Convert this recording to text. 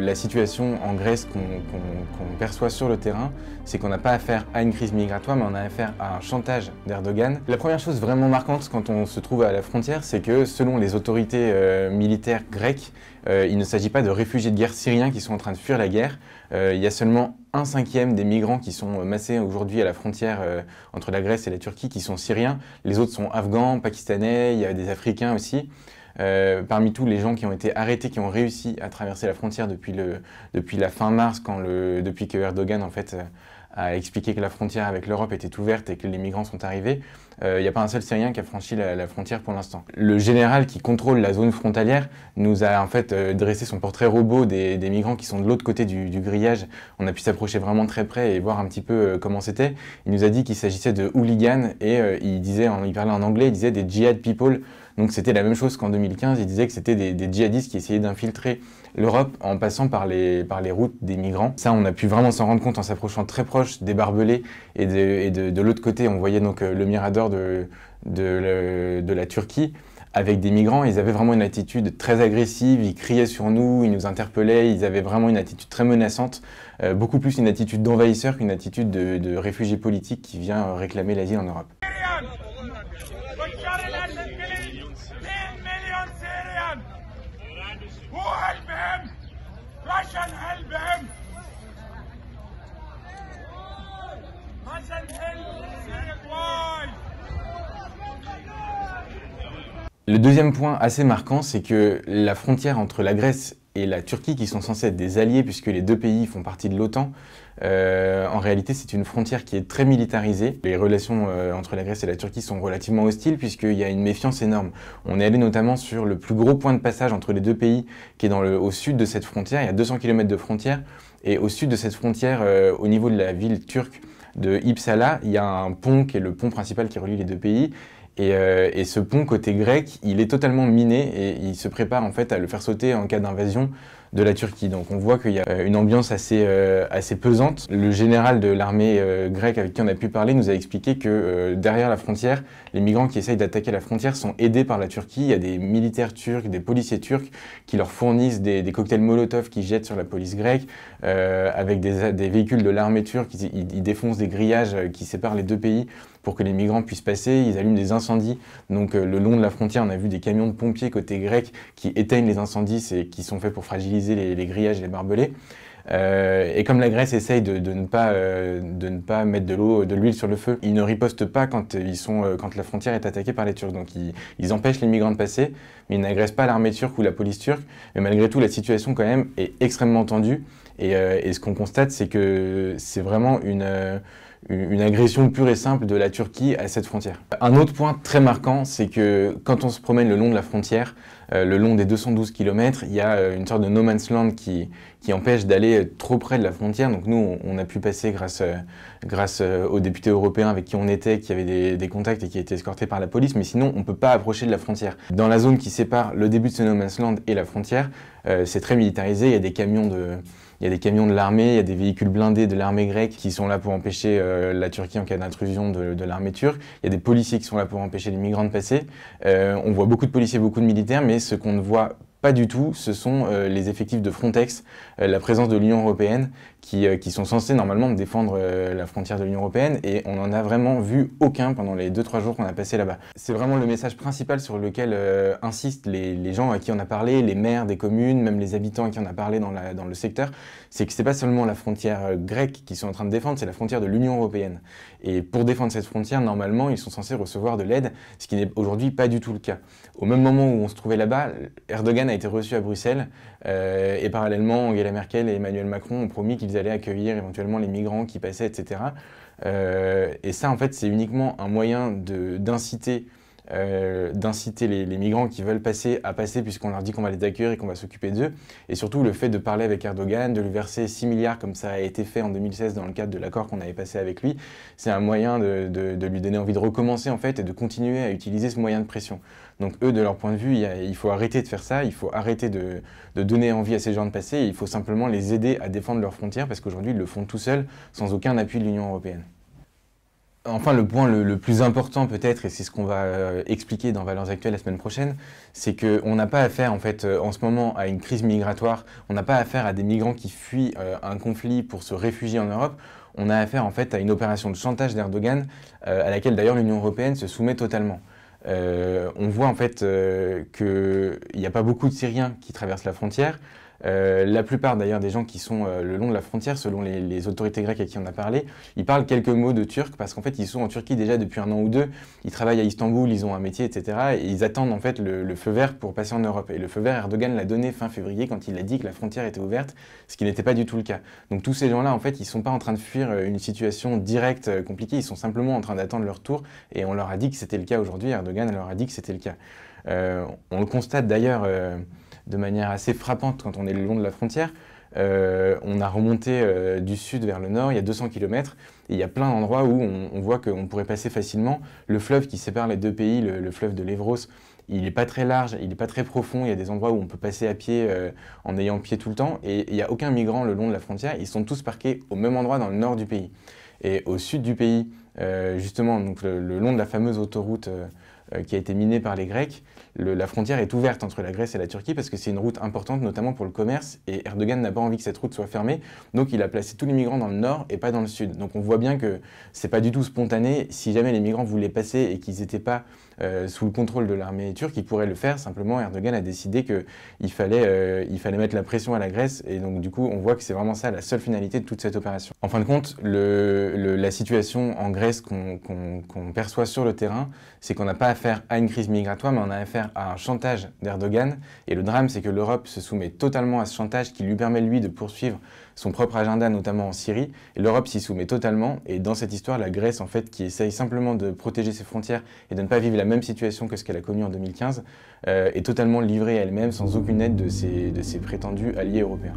La situation en Grèce qu'on perçoit sur le terrain, c'est qu'on n'a pas affaire à une crise migratoire, mais on a affaire à un chantage d'Erdogan. La première chose vraiment marquante quand on se trouve à la frontière, c'est que selon les autorités euh, militaires grecques, euh, il ne s'agit pas de réfugiés de guerre syriens qui sont en train de fuir la guerre. Euh, il y a seulement un cinquième des migrants qui sont massés aujourd'hui à la frontière entre la Grèce et la Turquie qui sont syriens. Les autres sont afghans, pakistanais, il y a des Africains aussi. Euh, parmi tous les gens qui ont été arrêtés, qui ont réussi à traverser la frontière depuis, la fin mars, quand depuis que Erdogan euh, a expliqué que la frontière avec l'Europe était ouverte et que les migrants sont arrivés, il euh, n'y a pas un seul Syrien qui a franchi la, frontière pour l'instant. Le général qui contrôle la zone frontalière nous a en fait euh, dressé son portrait robot des, migrants qui sont de l'autre côté du, grillage. On a pu s'approcher vraiment très près et voir un petit peu euh, comment c'était. Il nous a dit qu'il s'agissait de hooligans et il disait, il parlait en anglais, il disait des jihad people. Donc c'était la même chose qu'en 2015, il disait que c'était des, djihadistes qui essayaient d'infiltrer l'Europe en passant par les, par les routes des migrants. Ça, on a pu vraiment s'en rendre compte en s'approchant très proche des barbelés et de l'autre côté, on voyait donc le Mirador de, de, la Turquie avec des migrants. Ils avaient vraiment une attitude très agressive, ils criaient sur nous, ils nous interpellaient, ils avaient vraiment une attitude très menaçante, euh, beaucoup plus une attitude d'envahisseur qu'une attitude de, de, réfugié politique qui vient réclamer l'asile en Europe. Le deuxième point assez marquant, c'est que la frontière entre la Grèce et la Turquie, qui sont censés être des alliés puisque les deux pays font partie de l'OTAN, euh, en réalité c'est une frontière qui est très militarisée. Les relations euh, entre la Grèce et la Turquie sont relativement hostiles puisqu'il y a une méfiance énorme. On est allé notamment sur le plus gros point de passage entre les deux pays qui est dans le, au sud de cette frontière, il y a 200 km de frontière, et au sud de cette frontière, euh, au niveau de la ville turque, de Ipsala, il y a un pont qui est le pont principal qui relie les deux pays. Euh, et, ce pont côté grec, il est totalement miné et il se prépare en fait à le faire sauter en cas d'invasion de la Turquie. Donc on voit qu'il y a euh, une ambiance assez, euh, assez pesante. Le général de l'armée euh, grecque avec qui on a pu parler nous a expliqué que derrière la frontière, les migrants qui essayent d'attaquer la frontière sont aidés par la Turquie. Il y a des militaires turcs, des policiers turcs qui leur fournissent des, cocktails Molotov qu'ils jettent sur la police grecque. avec des, véhicules de l'armée turque, ils, défoncent des grillages qui séparent les deux pays pour que les migrants puissent passer, ils allument des incendies. Donc le long de la frontière, on a vu des camions de pompiers côté grec qui éteignent les incendies et qui sont faits pour fragiliser les, grillages et les barbelés. Euh, et comme la Grèce essaye de, ne, pas, euh, de ne pas mettre de l'eau, de l'huile sur le feu, ils ne ripostent pas quand, ils sont, euh, quand la frontière est attaquée par les Turcs. Donc ils, empêchent les migrants de passer, mais ils n'agressent pas l'armée turque ou la police turque. Mais malgré tout, la situation quand même est extrêmement tendue. et ce qu'on constate, c'est que c'est vraiment une une agression pure et simple de la Turquie à cette frontière. Un autre point très marquant, c'est que quand on se promène le long de la frontière, euh, le long des 212 km, il y a euh, une sorte de no man's land qui, qui empêche d'aller euh, trop près de la frontière. Donc nous, on, a pu passer grâce, grâce aux députés européens avec qui on était, qui avaient des, des contacts et qui étaient escortés par la police, mais sinon, on ne peut pas approcher de la frontière. Dans la zone qui sépare le début de ce no man's land et la frontière, c'est très militarisé, il y a des camions de il y a des camions de l'armée, il y a des véhicules blindés de l'armée grecque qui sont là pour empêcher euh, la Turquie en cas d'intrusion de, l'armée turque. Il y a des policiers qui sont là pour empêcher les migrants de passer. Euh, on voit beaucoup de policiers, beaucoup de militaires, mais ce qu'on ne voit pas du tout, ce sont euh, les effectifs de Frontex, euh, la présence de l'Union européenne, qui, euh, qui, sont censés normalement défendre la frontière de l'Union européenne, et on n'en a vraiment vu aucun pendant les 2-3 jours qu'on a passé là-bas. C'est vraiment le message principal sur lequel insistent les, les, gens à qui on a parlé, les maires des communes, même les habitants à qui on a parlé dans, la, dans le secteur, c'est que c'est pas seulement la frontière grecque qu'ils sont en train de défendre, c'est la frontière de l'Union européenne. Et pour défendre cette frontière, normalement, ils sont censés recevoir de l'aide, ce qui n'est aujourd'hui pas du tout le cas. Au même moment où on se trouvait là-bas, Erdogan a été reçu à Bruxelles. Euh, et parallèlement, Angela Merkel et Emmanuel Macron ont promis qu'ils allaient accueillir éventuellement les migrants qui passaient, etc. Euh, et ça, en fait, c'est uniquement un moyen d'inciter euh, d'inciter les, migrants qui veulent passer à passer puisqu'on leur dit qu'on va les accueillir et qu'on va s'occuper d'eux. Et surtout le fait de parler avec Erdogan, de lui verser 6 milliards comme ça a été fait en 2016 dans le cadre de l'accord qu'on avait passé avec lui, c'est un moyen de, lui donner envie de recommencer en fait et de continuer à utiliser ce moyen de pression. Donc eux, de leur point de vue, il, faut arrêter de faire ça, il faut arrêter de, donner envie à ces gens de passer, il faut simplement les aider à défendre leurs frontières parce qu'aujourd'hui ils le font tout seuls sans aucun appui de l'Union européenne enfin, le point le, plus important peut-être, et c'est ce qu'on va euh, expliquer dans Valeurs Actuelles la semaine prochaine, c'est qu'on n'a pas affaire en fait euh, en ce moment à une crise migratoire, on n'a pas affaire à des migrants qui fuient euh, un conflit pour se réfugier en Europe, on a affaire en fait à une opération de chantage d'Erdogan, à laquelle d'ailleurs l'Union Européenne se soumet totalement. on voit en fait qu'il n'y a pas beaucoup de Syriens qui traversent la frontière, euh, la plupart d'ailleurs des gens qui sont euh, le long de la frontière, selon les, autorités grecques à qui on a parlé, ils parlent quelques mots de turc parce qu'en fait ils sont en Turquie déjà depuis un an ou deux, ils travaillent à Istanbul, ils ont un métier, etc. Et ils attendent en fait le, feu vert pour passer en Europe. Et le feu vert, Erdogan l'a donné fin février quand il a dit que la frontière était ouverte, ce qui n'était pas du tout le cas. Donc tous ces gens-là, en fait, ils sont pas en train de fuir euh, une situation directe compliquée, ils sont simplement en train d'attendre leur tour et on leur a dit que c'était le cas aujourd'hui, Erdogan leur a dit que c'était le cas. on le constate d'ailleurs de manière assez frappante quand on est le long de la frontière. Euh, on a remonté euh, du sud vers le nord, il y a 200 km, et il y a plein d'endroits où on, voit qu'on pourrait passer facilement. Le fleuve qui sépare les deux pays, le, fleuve de l'Evros, il n'est pas très large, il n'est pas très profond, il y a des endroits où on peut passer à pied euh, en ayant pied tout le temps, et il n'y a aucun migrant le long de la frontière, ils sont tous parqués au même endroit dans le nord du pays. Et au sud du pays, justement, le, long de la fameuse autoroute euh, qui a été minée par les Grecs, la frontière est ouverte entre la Grèce et la Turquie parce que c'est une route importante, notamment pour le commerce, et Erdogan n'a pas envie que cette route soit fermée, donc il a placé tous les migrants dans le nord et pas dans le sud. Donc on voit bien que ce c'est pas du tout spontané. Si jamais les migrants voulaient passer et qu'ils n'étaient pas euh, sous le contrôle de l'armée turque, il pourrait le faire. Simplement, Erdogan a décidé qu'il fallait, euh, fallait mettre la pression à la Grèce. Et donc, du coup, on voit que c'est vraiment ça la seule finalité de toute cette opération. En fin de compte, la situation en Grèce qu'on perçoit sur le terrain, c'est qu'on n'a pas affaire à une crise migratoire, mais on a affaire à un chantage d'Erdogan. Et le drame, c'est que l'Europe se soumet totalement à ce chantage qui lui permet, lui, de poursuivre son propre agenda, notamment en Syrie. L'Europe s'y soumet totalement. Et dans cette histoire, la Grèce, en fait, qui essaye simplement de protéger ses frontières et de ne pas vivre la même situation que ce qu'elle a connue en 2015, euh, est totalement livrée à elle-même sans aucune aide de ses prétendus alliés européens.